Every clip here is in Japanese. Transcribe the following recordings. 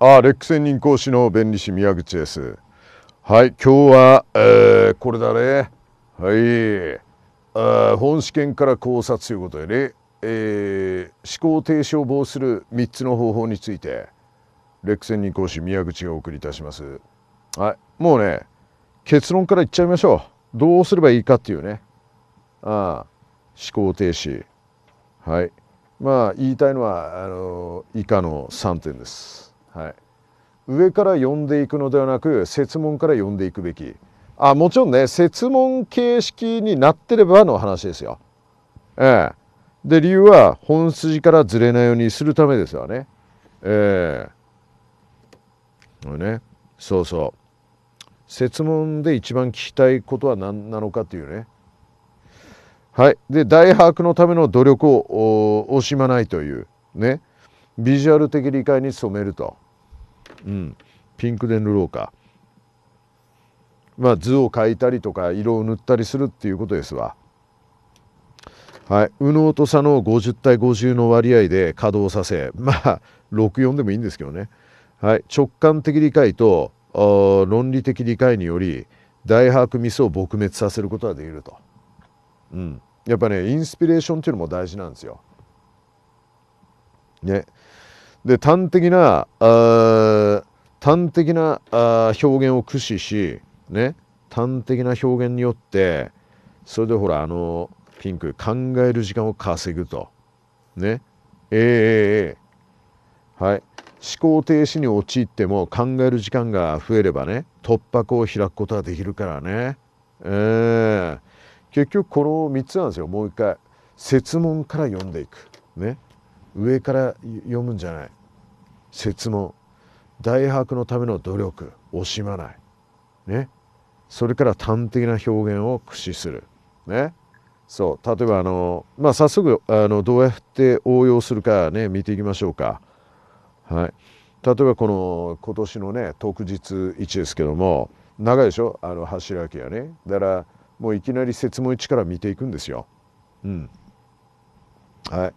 あレック専任講師の弁理士宮口です。はい、今日は、えー、これだね。はい。本試験から考察ということでね、えー、思考停止を防する3つの方法について、レック専任講師宮口がお送りいたします。はい、もうね、結論から言っちゃいましょう。どうすればいいかっていうね。あ思考停止。はい。まあ、言いたいのは、あの、以下の3点です。はい、上から読んでいくのではなく設問から読んでいくべきあもちろんね設問形式になってればの話ですよ。ええ、で理由は本筋からずれないようにするためですよね。ええ。ねそうそう。設問で一番聞きたいことは何なのかというね。はい、で大把握のための努力を惜しまないというねビジュアル的理解に努めると。うん、ピンクで塗ろうか、まあ図を描いたりとか色を塗ったりするっていうことですわ。はい、右脳と左脳50対50の割合で稼働させまあ64でもいいんですけどね、はい、直感的理解と論理的理解により大白ミスを撲滅させることができると、うん、やっぱねインスピレーションっていうのも大事なんですよ。ね、で端的なあ端的なあ表現を駆使しね端的な表現によってそれでほらあのピンク考える時間を稼ぐとねええええはい思考停止に陥っても考える時間が増えればね突破口を開くことができるからねええー、結局この3つなんですよもう一回設問から読んでいくね上から読むんじゃない説問大白のための努力惜しまないねそれから端的な表現を駆使するねそう例えばあのまあ早速あのどうやって応用するかね見ていきましょうかはい例えばこの今年のね特日1ですけども長いでしょあの柱開きはねだからもういきなり説問1から見ていくんですようんはい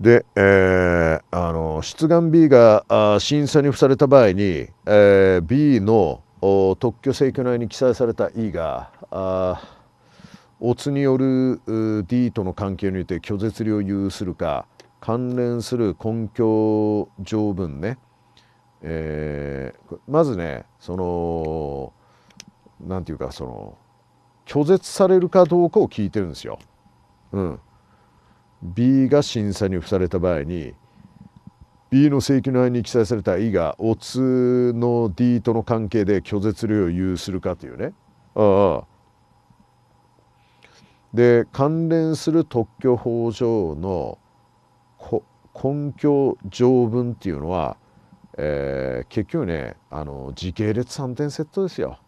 で、えー、あの出願 B が審査に付された場合に、えー、B の特許請求内に記載された E があオツによる D との関係において拒絶理を有するか関連する根拠条文ね、えー、まずねその何て言うかその拒絶されるかどうかを聞いてるんですよ。うん、B が審査に付された場合に B の請求の間に記載された E がオツの D との関係で拒絶料を有するかというねああで関連する特許法上の根拠条文っていうのは、えー、結局ねあの時系列3点セットですよ。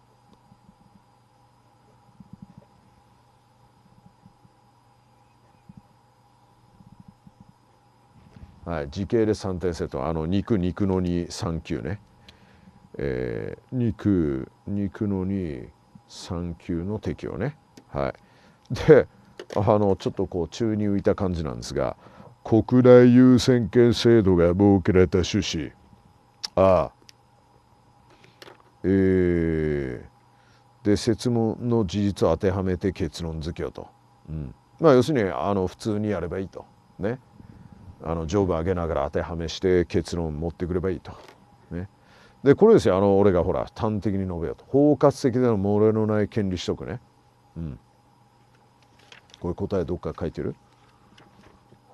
はい、時系列3点セットあの肉肉の239ね、えー、肉肉の239の適用ねはいであのちょっとこう宙に浮いた感じなんですが国内優先権制度が設けられた趣旨ああえー、で設問の事実を当てはめて結論付けようと、うん、まあ要するにあの普通にやればいいとねあの上部上げながら当てはめして結論持ってくればいいと。ね、でこれですよあの俺がほら端的に述べようと包括的での漏れのない権利取得ね。うん、これ答えどっか書いてる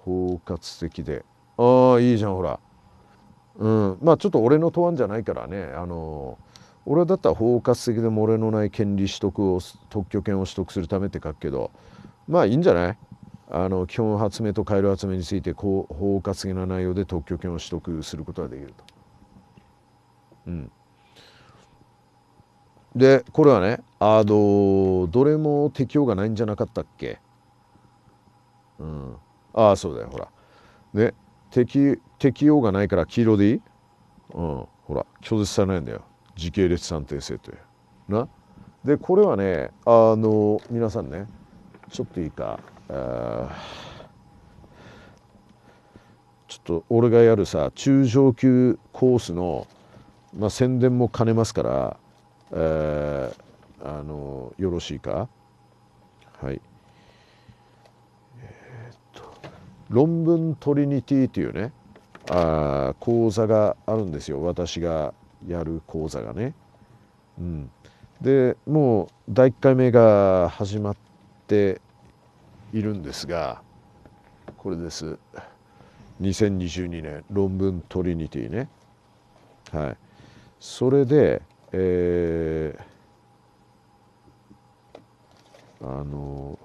包括的でああいいじゃんほら。うん、まあちょっと俺の答案じゃないからねあの俺だったら包括的で漏れのない権利取得を特許権を取得するためって書くけどまあいいんじゃないあの基本発明と回路発明についてこう包括的な内容で特許権を取得することができると。うん、でこれはねあのどれも適用がないんじゃなかったっけ、うん、ああそうだよほら。ね適適用がないから黄色でいい、うん、ほら拒絶されないんだよ時系列算定性という。なでこれはねあの皆さんねちょっといいかちょっと俺がやるさ中上級コースの、まあ、宣伝も兼ねますから、えー、あのよろしいかはいえー、っと「論文トリニティ」というねあ講座があるんですよ私がやる講座がね。うん、でもう第1回目が始まっているんですがこれです2022年論文トリニティねはいそれでえー、あの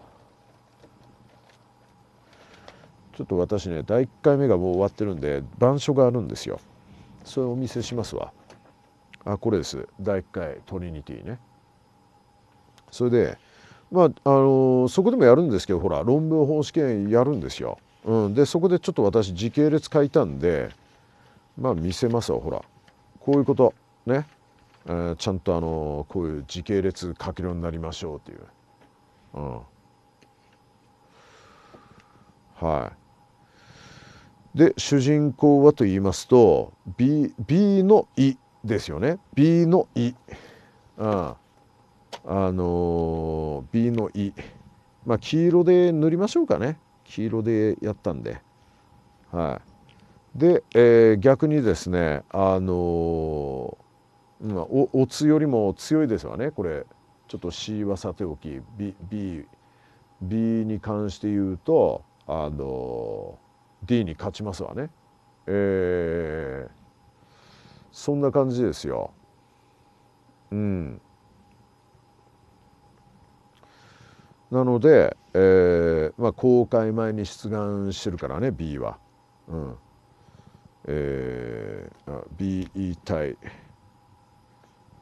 ちょっと私ね第1回目がもう終わってるんで板書があるんですよそれお見せしますわあこれです第1回トリニティねそれでまあ、あのそこでもやるんですけどほら論文法試験やるんですよ。うん、でそこでちょっと私時系列書いたんでまあ見せますわほらこういうことね、えー、ちゃんとあのこういう時系列書けるようになりましょうっていう。うん、はい、で主人公はと言いますと B, B の「い」ですよね B の「い」うん、あの B の E、まあ、黄色で塗りましょうかね黄色でやったんではいで、えー、逆にですねあのまあ、おおつよりも強いですわねこれちょっと C はさておき B, B, B に関して言うとあの D に勝ちますわねえー、そんな感じですようんなので、えーまあ、公開前に出願してるからね B は、うんえー、BE 体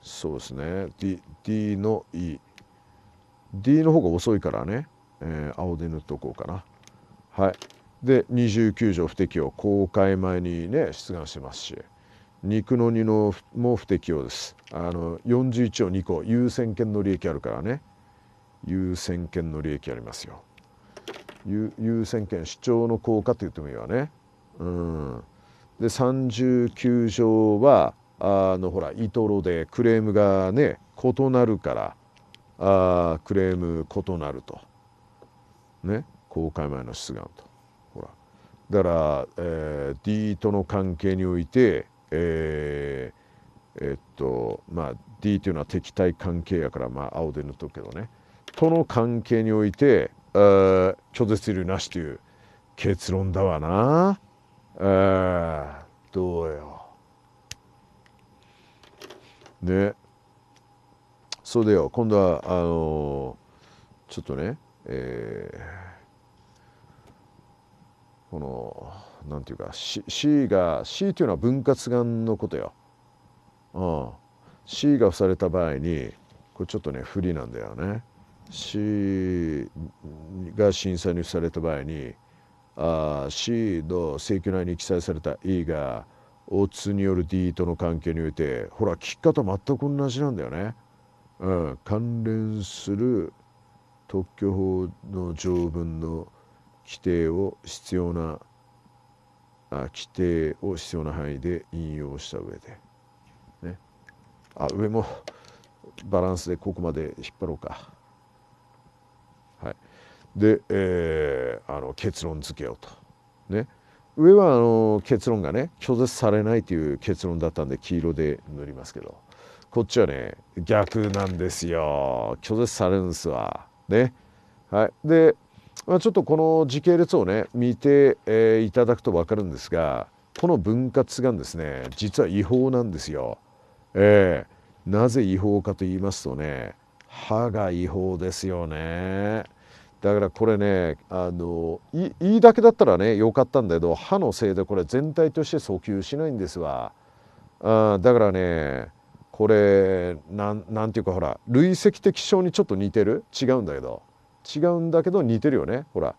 そうですね D, D の ED の方が遅いからね、えー、青で塗っとこうかなはいで29条不適用公開前にね出願してますし肉の2のも不適用ですあの41条2項優先権の利益あるからね優先権の利益ありますよ優先権主張の効果と言ってもいいわねうんで39条はあのほらイトロでクレームがね異なるからあクレーム異なるとね公開前の出願とほらだから、えー、D との関係においてえー、えっとまあ D というのは敵対関係やから、まあ、青で塗っとくけどねとの関係において拒絶理由なしという結論だわな。えどうよ。ね。そうだよ。今度は、あのー、ちょっとね、えー、この、なんていうか、C, C が、C というのは分割がんのことよ。うん。C が押された場合に、これちょっとね、不利なんだよね。市が審査に付された場合にあ市の請求内に記載された E が O2 による D との関係においてほら聞き方全く同じなんだよね。うん、関連する特許法の条文の規定を必要なあ規定を必要な範囲で引用した上で、ね、あ上もバランスでここまで引っ張ろうか。で、えー、あの結論付けようと。ね、上はあの結論がね拒絶されないという結論だったんで黄色で塗りますけどこっちはね逆なんですよ拒絶されるんですわ。ねはい、で、まあ、ちょっとこの時系列をね見て、えー、いただくと分かるんですがこの分割がんですね実は違法なんですよ。えー、なぜ違法かと言いますとね歯が違法ですよね。だからこれねあのいいだけだったらねよかったんだけど歯のせいでこれ全体として訴求しないんですわあだからねこれなんなんていうかほら累積的症にちょっと似てる違うんだけど違うんだけど似てるよねほら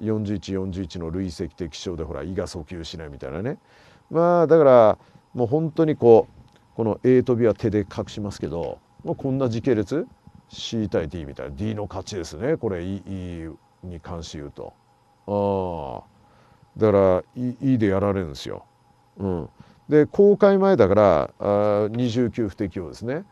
4141 41の累積的症でほら胃が訴求しないみたいなねまあだからもう本当にこうこの A と B は手で隠しますけど、まあ、こんな時系列 C 対 D みたいな D の勝ちですねこれ E, e に関して言うとああだから e, e でやられるんですよ。うん、で公開前だからあ29不適用ですね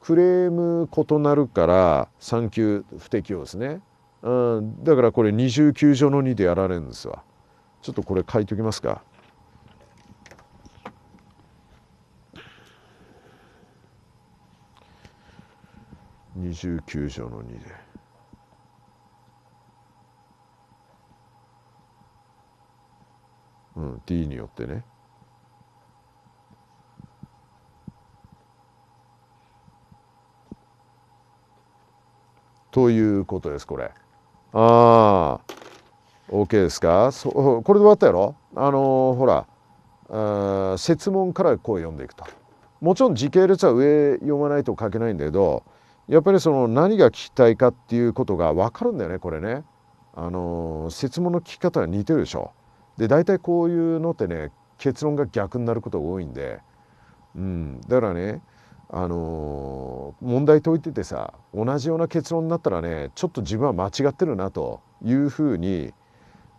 クレーム異なるから3級不適用ですね、うん、だからこれ29乗の2でやられるんですわちょっとこれ書いときますか。29条の2で。うん、t によってね。ということですこれ。ああ OK ですかそこれで終わったやろあのー、ほらあ設問からこう読んでいくと。もちろん時系列は上読まないと書けないんだけどやっぱりその何が聞きたいかっていうことが分かるんだよねこれね。あの説問の聞き方が似てるでしょ。で大体こういうのってね結論が逆になることが多いんで、うん、だからねあの問題解いててさ同じような結論になったらねちょっと自分は間違ってるなというふうに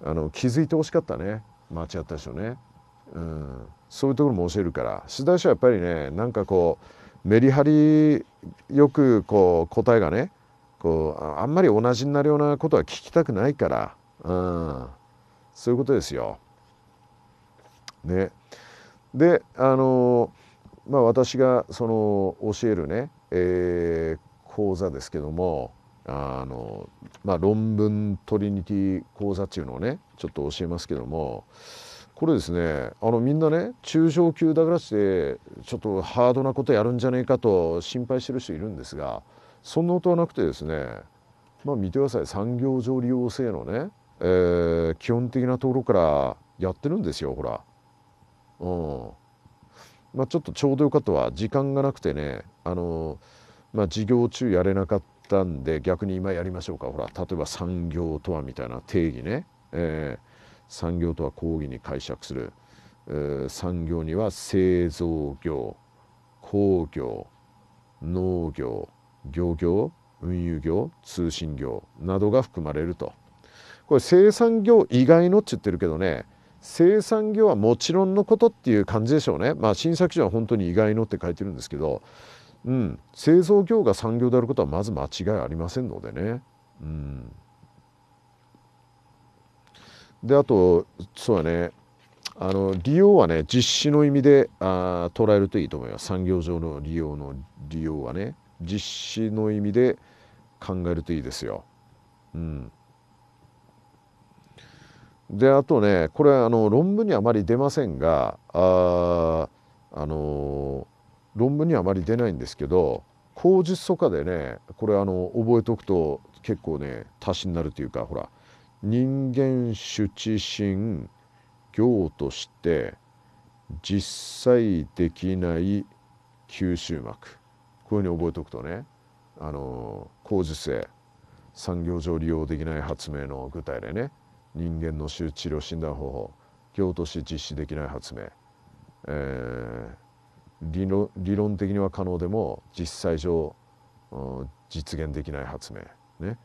あの気づいてほしかったね間違った人ね、うん、そういうところも教えるから取材者はやっぱりねなんかこうメリハリよくこう答えがねこうあんまり同じになるようなことは聞きたくないから、うん、そういうことですよ。ね、であのまあ私がその教えるね、えー、講座ですけどもあの、まあ、論文トリニティ講座っていうのをねちょっと教えますけどもこれですねあのみんなね中小級だからしてちょっとハードなことやるんじゃねえかと心配してる人いるんですがそんなことはなくてですねまあ見てください産業上利用性のね、えー、基本的なところからやってるんですよほら。うんまあ、ちょっとちょうどよかったわ時間がなくてねあの、まあ、授業中やれなかったんで逆に今やりましょうかほら例えば産業とはみたいな定義ね。えー産業とは講義に解釈する、産業には製造業工業農業漁業運輸業通信業などが含まれるとこれ生産業以外のって言ってるけどね生産業はもちろんのことっていう感じでしょうねまあ新作書は本当に意外のって書いてるんですけどうん製造業が産業であることはまず間違いありませんのでねうんであとそうだねあの利用はね実施の意味であ捉えるといいと思います産業上の利用の利用はね実施の意味で考えるといいですよ。うん、であとねこれあの論文にはあまり出ませんがああのー、論文にはあまり出ないんですけど口実とかでねこれあの覚えておくと結構ね足しになるというかほら人間主知心行として実際できない吸収膜こういうふうに覚えておくとねあの工事性産業上利用できない発明の具体例ね人間の周治療診断方法行として実施できない発明、えー、理論的には可能でも実際上実現できない発明ね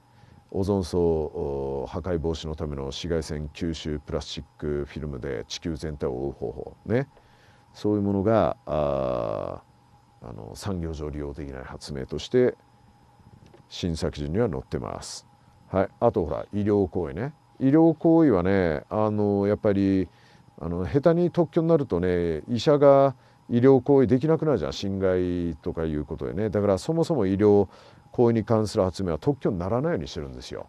オゾン層破壊防止のための紫外線吸収プラスチックフィルムで地球全体を覆う方法ねそういうものがああの産業上利用できない発明として新作時には載ってます。はい、あとほら医療行為ね医療行為はねあのやっぱりあの下手に特許になるとね医者が医療行為できなくなるじゃん侵害とかいうことでねだからそもそも医療行為に関する発明は特許にならないようにしてるんですよ。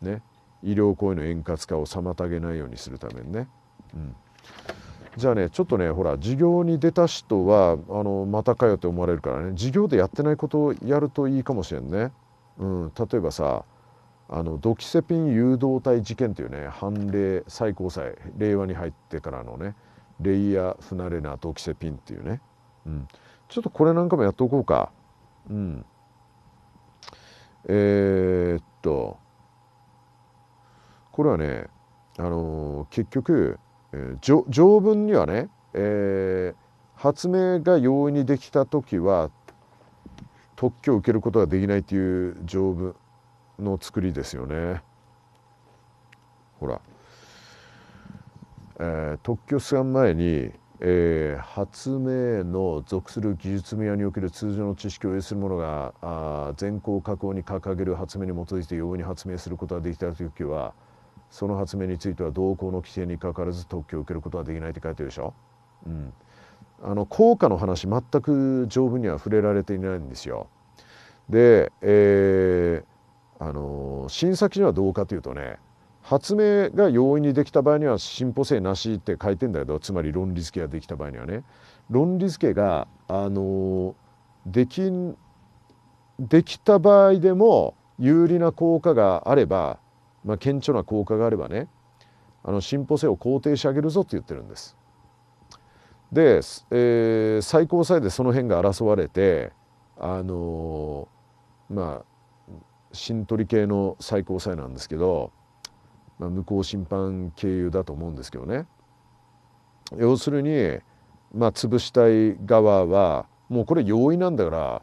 ね、医療行為の円滑化を妨げないようにするためにね。うん、じゃあねちょっとねほら授業に出た人はあのまたかよって思われるからね授業でやってないことをやるといいかもしれんね。うん、例えばさあのドキセピン誘導体事件というね判例最高裁令和に入ってからのねレイヤーフナレナドキセピンっていうね、うん、ちょっとこれなんかもやっておこうか。うんえー、っとこれはね、あのー、結局、えー、条文にはね、えー、発明が容易にできた時は特許を受けることができないという条文の作りですよね。ほら、えー、特許す願前にえー、発明の属する技術野における通常の知識を有する者があ全項加工に掲げる発明に基づいて容易に発明することができた時はその発明については同行の規定にかかわらず特許を受けることはできないって書いてるでしょ。うん、あの効果の話全く条文には触れられていないんですよ。で、えー、あの審査基準はどうかというとね発明が容易にできた場合には進歩性なしって書いてんだけどつまり論理付けができた場合にはね論理付けがあのできできた場合でも有利な効果があれば、まあ、顕著な効果があればねあの進歩性を肯定してあげるぞって言ってるんです。で、えー、最高裁でその辺が争われてあのまあ新取系の最高裁なんですけどまあ、向こう審判経由だと思うんですけどね要するに、まあ、潰したい側はもうこれ容易なんだから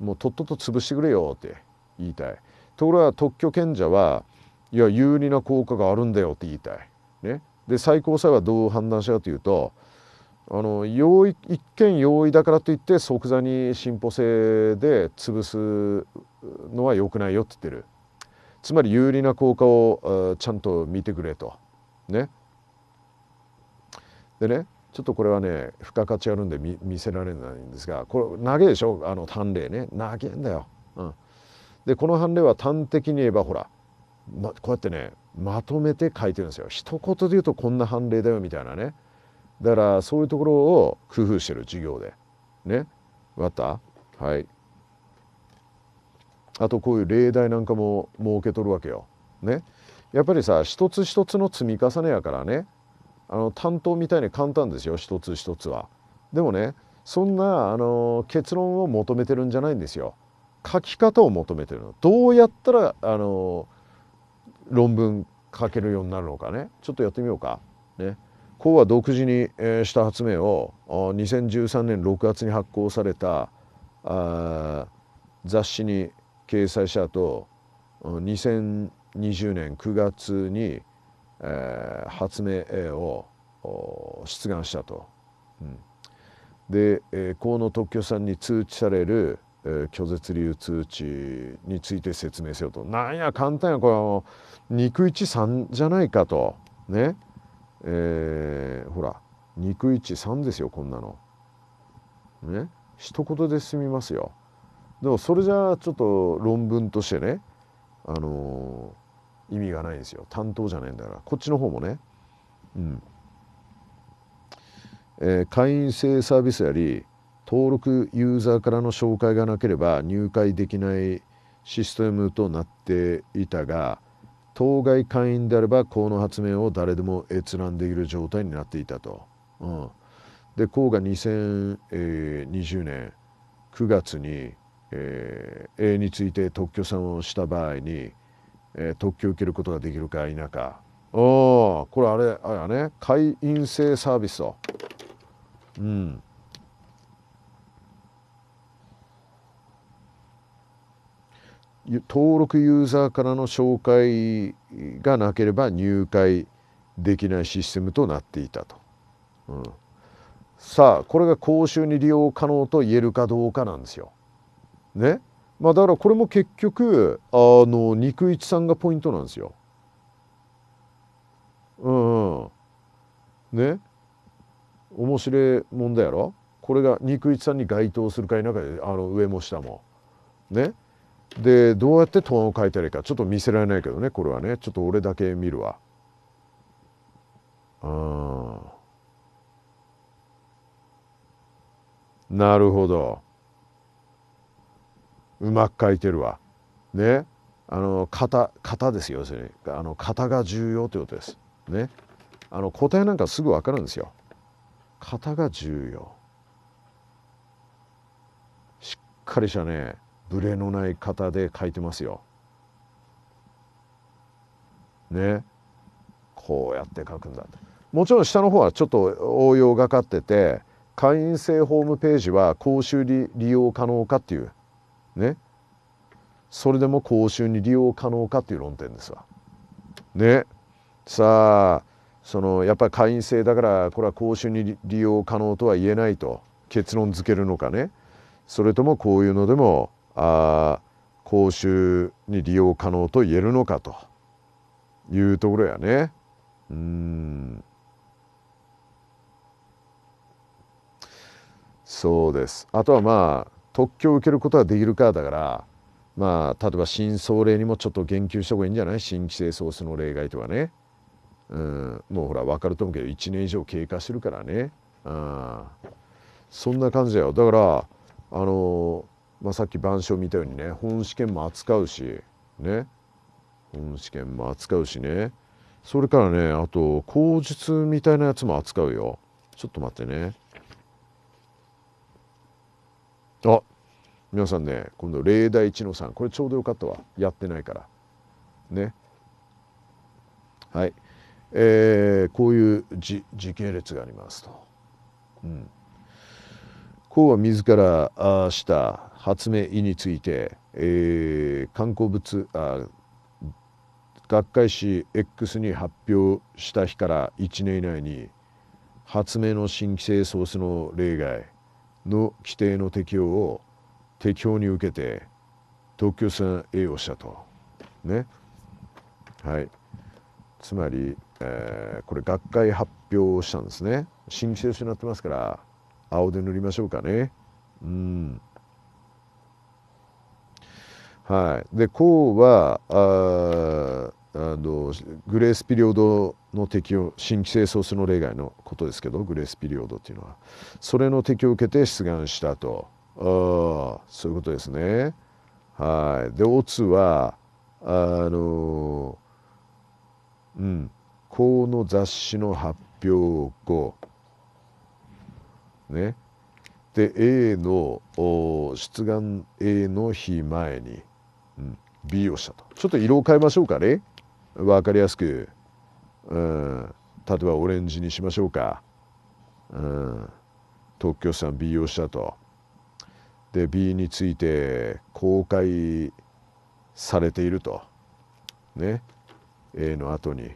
もうとっとと潰してくれよって言いたいところが特許権者はいや有利な効果があるんだよって言いたい。ね、で最高裁はどう判断したかというとあの容易一見容易だからといって即座に進歩性で潰すのは良くないよって言ってる。つまり有利な効果をちゃんと見てくれとねでねちょっとこれはね付加価値あるんで見せられないんですがこれ投げでしょあの短例ね投げんだよ、うん、でこの判例は端的に言えばほら、ま、こうやってねまとめて書いてるんですよ一言で言うとこんな判例だよみたいなねだからそういうところを工夫してる授業でねわかったはいあとこういう例題なんかも設けとるわけよ。ね、やっぱりさ一つ一つの積み重ねやからねあの担当みたいに簡単ですよ一つ一つは。でもねそんなあの結論を求めてるんじゃないんですよ。書き方を求めてるの。どうやったらあの論文書けるようになるのかねちょっとやってみようか。ね、こうは独自に、えした発明を2013年6月に発行されたあ雑誌に、掲載した2020年9月に、えー、発明 A を出願したと。うん、で、えー、河野特許さんに通知される、えー、拒絶理由通知について説明せよと。なんや簡単やこれはもう肉一三じゃないかと。ね。えー、ほら肉一三ですよこんなの。ね。一言で済みますよ。でもそれじゃあちょっと論文としてね、あのー、意味がないんですよ担当じゃねえんだからこっちの方もね、うんえー、会員制サービスより登録ユーザーからの紹介がなければ入会できないシステムとなっていたが当該会員であればこの発明を誰でも閲覧できる状態になっていたと。うん、でこうが2020年9月にえー、A について特許戦をした場合に、えー、特許を受けることができるか否かおこれあれあれね会員制サービスをうん登録ユーザーからの紹介がなければ入会できないシステムとなっていたと、うん、さあこれが公衆に利用可能と言えるかどうかなんですよ。ねまあだからこれも結局あの肉一さんがポイントなんですよ。うんね面白い問題やろこれが肉一さんに該当するかなかであの上も下も。ねでどうやって答案を書いたらいいかちょっと見せられないけどねこれはねちょっと俺だけ見るわ。うんなるほど。うまく書いてるわ。ね。あの型型ですよ要するにあの型が重要ということです。ね。あの答えなんかすぐ分かるんですよ。型が重要。しっかりしたねブレのない型で書いてますよ。ね。こうやって書くんだもちろん下の方はちょっと応用がかってて会員制ホームページは公衆利用可能かっていうねそれでも公衆に利用可能かという論点ですわ。ねさあそのやっぱり会員制だからこれは公衆に利用可能とは言えないと結論付けるのかねそれともこういうのでもあ公衆に利用可能と言えるのかというところやね。うんそうですあとはまあ特許を受けることができるかだからまあ例えば新総例にもちょっと言及した方がいいんじゃない新規制ソースの例外とかね、うん、もうほら分かると思うけど1年以上経過してるからね、うん、そんな感じだよだからあの、まあ、さっき板書見たようにね本試験も扱うしね本試験も扱うしねそれからねあと口述みたいなやつも扱うよちょっと待ってねあ皆さんね今度例題知のさんこれちょうどよかったわやってないからねはいえー、こういう時系列がありますと。うん、うは自らした発明意について、えー、観光物あ学会誌 X に発表した日から1年以内に発明の新規性ソースの例外の規定の適用を適用に受けて特許線栄養したと。ね。はい。つまり、えー、これ学会発表をしたんですね。新規制書になってますから青で塗りましょうかね。うん。はい。で、こうは、ああのグレースピリオドの適用新規性創出の例外のことですけどグレースピリオドっていうのはそれの適用を受けて出願したとあそういうことですね。はい、でオツはあのうん、この雑誌の発表後、ね、で A の出願 A の日前に、うん、B をしたとちょっと色を変えましょうかね分かりやすく、うん、例えばオレンジにしましょうか、うん、特許産 B をしたと。で B について公開されていると。ね A の後に。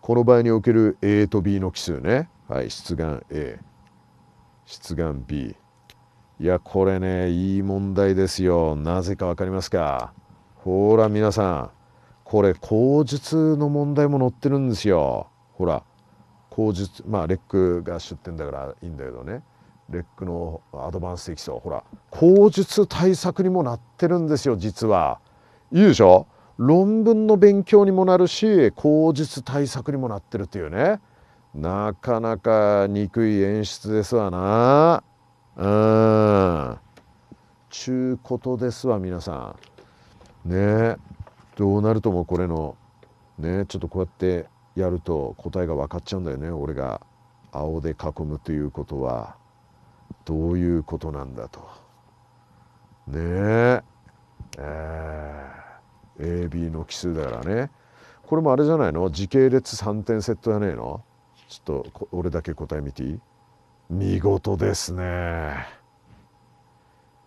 この場合における A と B の奇数ね。はい、出願 A。出願 B。いや、これね、いい問題ですよ。なぜか分かりますかほら皆さんこれ口述の問題も載ってるんですよほら口述まあレックが出店だからいいんだけどねレックのアドバンスできそう。ほら口述対策にもなってるんですよ実はいいでしょ論文の勉強にもなるし口述対策にもなってるっていうねなかなか憎い演出ですわなうんちゅうことですわ皆さん。ねどうなるともこれのねちょっとこうやってやると答えが分かっちゃうんだよね俺が青で囲むということはどういうことなんだとねええー、AB の奇数だからねこれもあれじゃないの時系列3点セットじゃねえのちょっと俺だけ答え見ていい見事ですね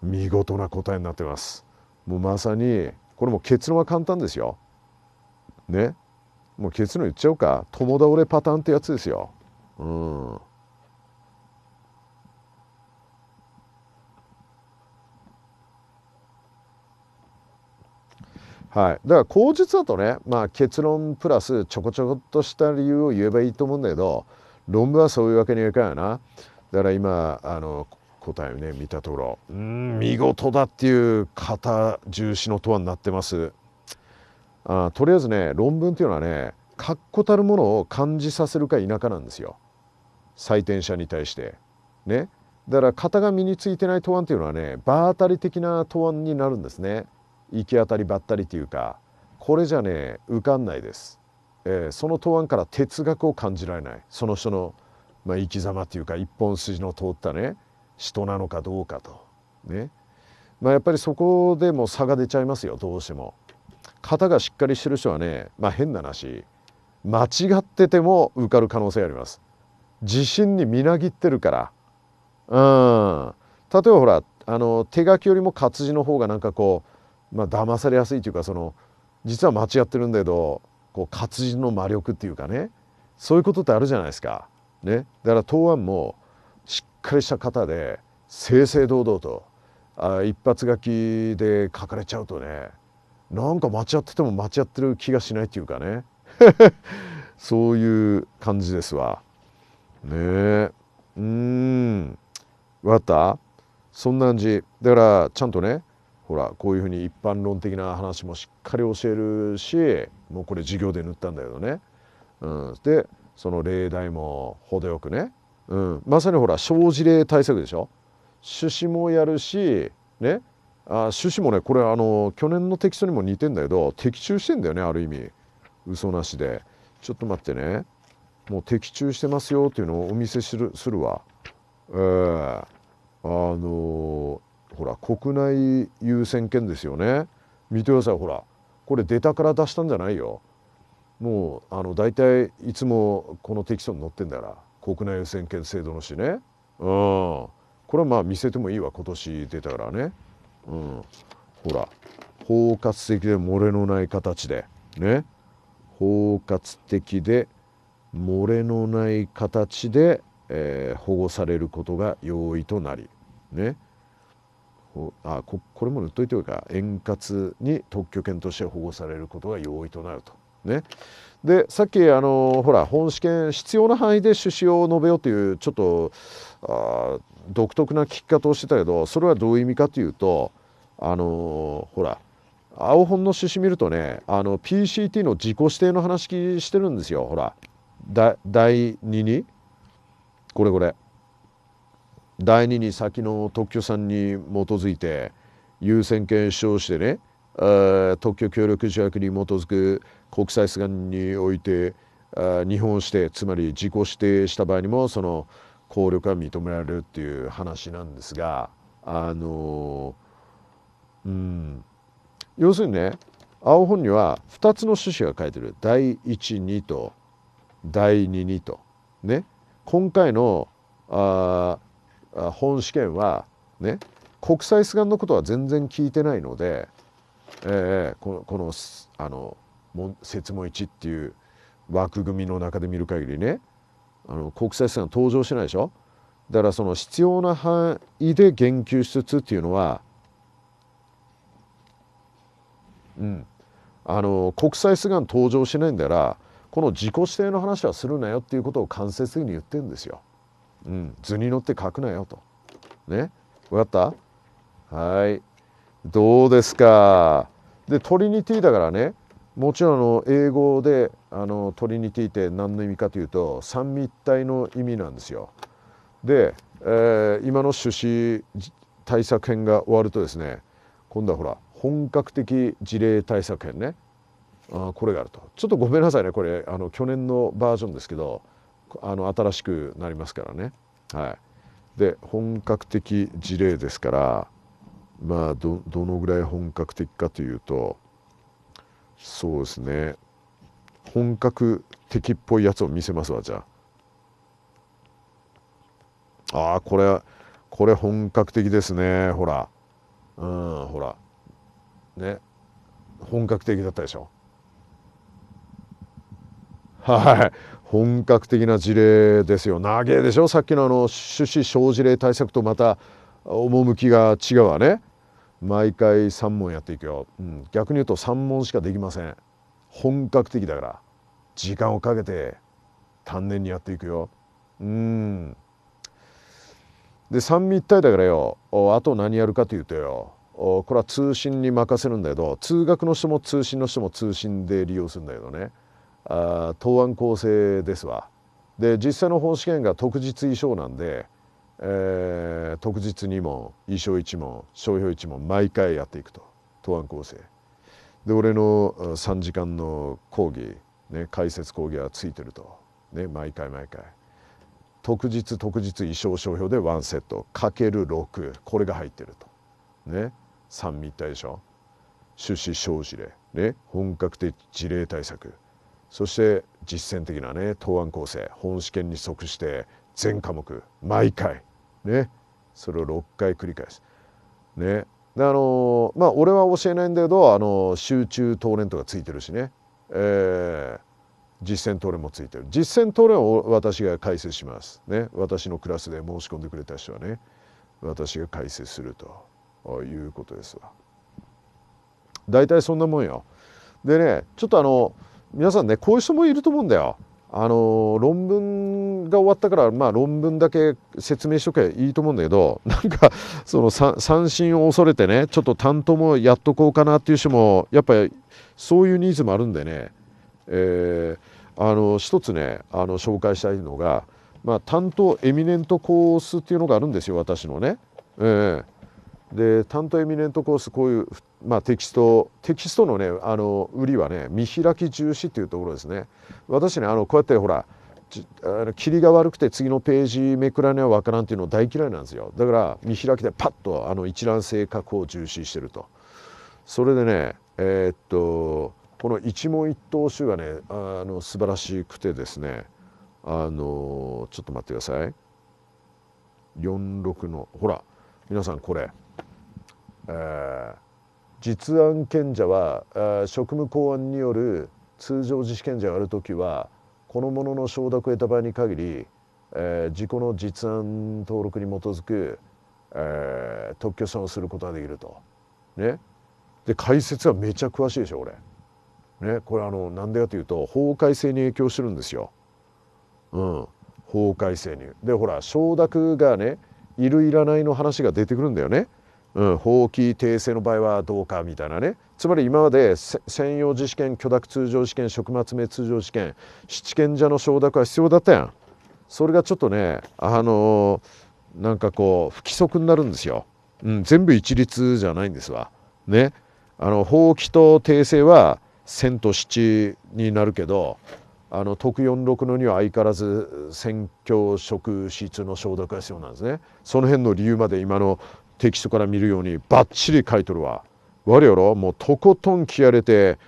見事な答えになってますもうまさにこれも結論は簡単ですよ。ねもう結論言っちゃうか共倒れパターンってやつですよ。うん。はい、だから口実だとね、まあ、結論プラスちょこちょこっとした理由を言えばいいと思うんだけど論文はそういうわけにはいかんよなだから今あの答えをね見たところうん見事だっていう型重視の問になってますあとりあえずね論文っていうのはね確固たるものを感じさせるか否かなんですよ採点者に対してねだから型が身についてない答案っていうのはね場当たり的な答案になるんですね行き当たりばったりというかこれじゃね受かんないです、えー、その答案から哲学を感じられないその人の、まあ、生き様っていうか一本筋の通ったね人なのかどうかとねまあ、やっぱりそこでも差が出ちゃいますよどうしても。型がしっかりしてる人はね、まあ、変な話間違ってても受かる可能性あります。自信にみなぎってるからうん例えばほらあの手書きよりも活字の方がなんかこう、まあ騙されやすいというかその実は間違ってるんだけどこう活字の魔力っていうかねそういうことってあるじゃないですか。ね、だから答案もかりした方で正々堂々とあ一発書きで書かれちゃうとねなんか間違ってても間違ってる気がしないっていうかね そういう感じですわ。ねえうん分かったそんな感じだからちゃんとねほらこういうふうに一般論的な話もしっかり教えるしもうこれ授業で塗ったんだけどね、うん、でその例題も程よくねうん、まさにほら小事例対策でしょ趣旨もやるしねあ趣旨もねこれあの去年のテキストにも似てんだけど的中してんだよねある意味嘘なしでちょっと待ってねもう的中してますよっていうのをお見せするするわえー、あのー、ほら国内優先権ですよね見てくださいほらこれ出たから出したんじゃないよもうあの大体いつもこのテキストに載ってんだから。国内予選権制度のしね、うん、これはまあ見せてもいいわ今年出たからね、うん、ほら包括的で漏れのない形でね包括的で漏れのない形で、えー、保護されることが容易となりねあここれも塗っといておいか円滑に特許権として保護されることが容易となると。ね。でさっきあのほら本試験必要な範囲で趣旨を述べようというちょっとあ独特な聞き方をしてたけどそれはどういう意味かというとあのほら青本の趣旨見るとねあの PCT の自己指定の話してるんですよほら第2にこれこれ第2に先の特許さんに基づいて優先権主張してね特許協力条約に基づく国際ガンにおいて日本指定つまり自己指定した場合にもその効力が認められるっていう話なんですがあのうん要するにね青本には2つの趣旨が書いてる第12と第22とね今回のあ本試験はね国際ガンのことは全然聞いてないので、えー、このこのあの設説問1っていう枠組みの中で見る限りねあの国際線産登場しないでしょだからその必要な範囲で言及しつつっていうのはうんあの国際出願登場しないんだらこの自己指定の話はするなよっていうことを間接的に言ってるんですよ。うん、図に乗って書くなよと。ね分かったはいどうですかでトリニティだからねもちろんあの英語であのトリニティって何の意味かというと三位一体の意味なんですよ。で、えー、今の趣旨対策編が終わるとですね今度はほら本格的事例対策編ねあこれがあるとちょっとごめんなさいねこれあの去年のバージョンですけどあの新しくなりますからね。はい、で本格的事例ですからまあどどのぐらい本格的かというと。そうですね本格的っぽいやつを見せますわじゃあああこれこれ本格的ですねほらうんほらね本格的だったでしょはい本格的な事例ですよ長えでしょさっきのあの種子小事例対策とまた趣が違うわね毎回3問やっていくよ、うん、逆に言うと3問しかできません本格的だから時間をかけて丹念にやっていくようんで三位一体だからよあと何やるかというとよこれは通信に任せるんだけど通学の人も通信の人も通信で利用するんだけどねあ答案構成ですわで実際の本試験が特実以上なんでえー、特日2問衣装1問商標1問毎回やっていくと答案構成で俺の3時間の講義、ね、解説講義はついてると、ね、毎回毎回特日特日衣装商標で1セットかける6これが入ってるとね三密体でしょ出資生事例、ね、本格的事例対策そして実践的なね答案構成本試験に即して全科目毎回ねそれを6回繰り返す。ねあのまあ俺は教えないんだけど、あの集中トーンとかついてるしね、えー、実践トーンもついてる実践トーンを私が解説します。ね私のクラスで申し込んでくれた人はね私が解説するということですわ。大体そんなもんよ。でねちょっとあの皆さんねこういう人もいると思うんだよ。あの論文が終わったから、まあ、論文だけ説明しとけばいいと思うんだけど なんかその三振を恐れてねちょっと担当もやっとこうかなっていう人もやっぱりそういうニーズもあるんでね、えー、あの一つねあの紹介したいのが、まあ、担当エミネントコースっていうのがあるんですよ私のね。えー、で単体エミネントコースこういう、まあ、テキストテキストのねあの売りはね見開き重視っていうところですね私ねあのこうやってほらあの霧が悪くて次のページめくらねはわからんっていうの大嫌いなんですよだから見開きでパッとあの一覧性格を重視してるとそれでねえー、っとこの一問一答集がねあの素晴らしくてですねあのちょっと待ってください46のほら皆さんこれ。実案権者は職務公安による通常自主権者がある時はこのものの承諾を得た場合に限り、え故の実案登録に基づく、え特許損をすることができると。ね、で解説はめちゃ詳しいでしょ俺。ね、これあのなんでかというと法改正に影響してるんですよ。うん、法改正に。でほら承諾がねいるいらないの話が出てくるんだよね。うん、法規訂正の場合はどうかみたいなねつまり今まで専用自試験許諾通常試験職末名通常試験七賢者の承諾は必要だったやんそれがちょっとねあのー、なんかこう不規則になるんですよ、うん、全部一律じゃないんですわねあの法規と訂正は千と七になるけどあの徳四六の二は相変わらず選挙職質の承諾が必要なんですねその辺の理由まで今のテキストから見るようにバッチリ書いとるわ。我よろもうとことん切られて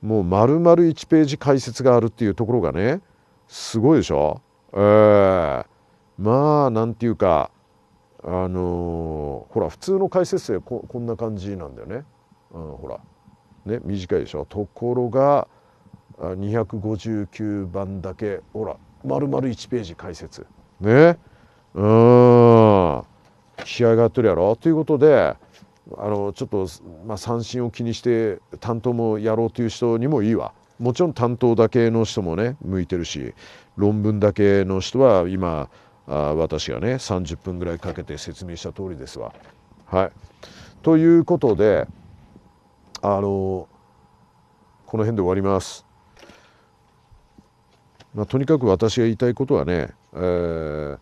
もう丸々1ページ解説があるっていうところがねすごいでしょえー、まあなんていうかあのー、ほら普通の解説でここんな感じなんだよね、うん、ほらね短いでしょところが259番だけほら丸々1ページ解説ねうん気合がやってるやろということであのちょっと、まあ、三振を気にして担当もやろうという人にもいいわもちろん担当だけの人もね向いてるし論文だけの人は今あ私がね30分ぐらいかけて説明した通りですわ。はい、ということであのこの辺で終わります。まあ、とにかく私が言いたいことはね、えー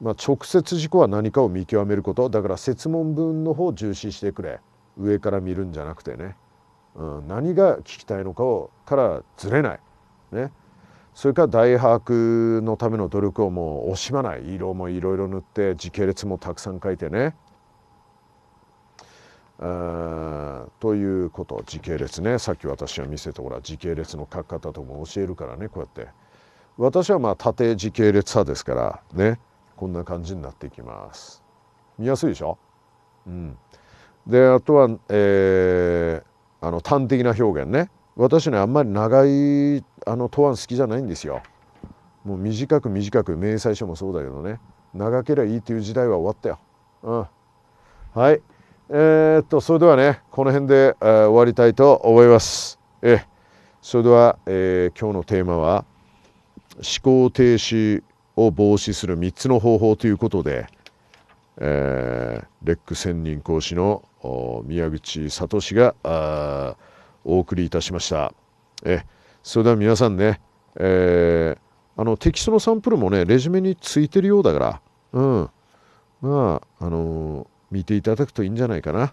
まあ、直接事故は何かを見極めることだから設問文の方を重視してくれ上から見るんじゃなくてね、うん、何が聞きたいのかをからずれない、ね、それから大把握のための努力をもう惜しまない色もいろいろ塗って時系列もたくさん書いてねあということ時系列ねさっき私が見せたほら時系列の書き方とも教えるからねこうやって私はまあ縦時系列派ですからねこんな感じになっていきます見やすいでしょ、うん、であとは、えー、あの端的な表現ね私ねあんまり長いあの答案好きじゃないんですよもう短く短く明細書もそうだけどね長ければいいという時代は終わったよ、うん、はいえー、っとそれではねこの辺で、えー、終わりたいと思いますえそれでは、えー、今日のテーマは思考停止を防止する3つの方法ということで、えー、レック専任講師の宮口聡がお送りいたしましたえそれでは皆さんね、えー、あのテキストのサンプルもねレジュメについてるようだからうんまああのー、見ていただくといいんじゃないかな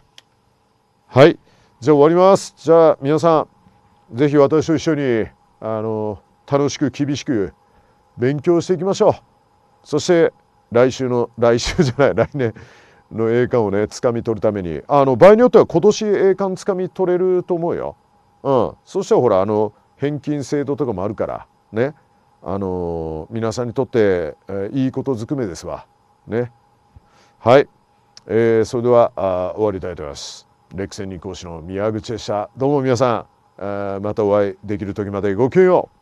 はいじゃあ終わりますじゃあ皆さん是非私と一緒にあのー、楽しく厳しく勉強していきましょうそして来週の来週 じゃない来年の栄冠をねつかみ取るためにあの場合によっては今年栄冠つかみ取れると思うよ。うん、そしてほらあの返金制度とかもあるからねあの皆さんにとって、えいいことずくめですわ。ね、はい、えー、それではあ終わりたいと思います。歴戦二講師の宮口でしたどうも皆さん、えまたお会いできる時までごきげんよう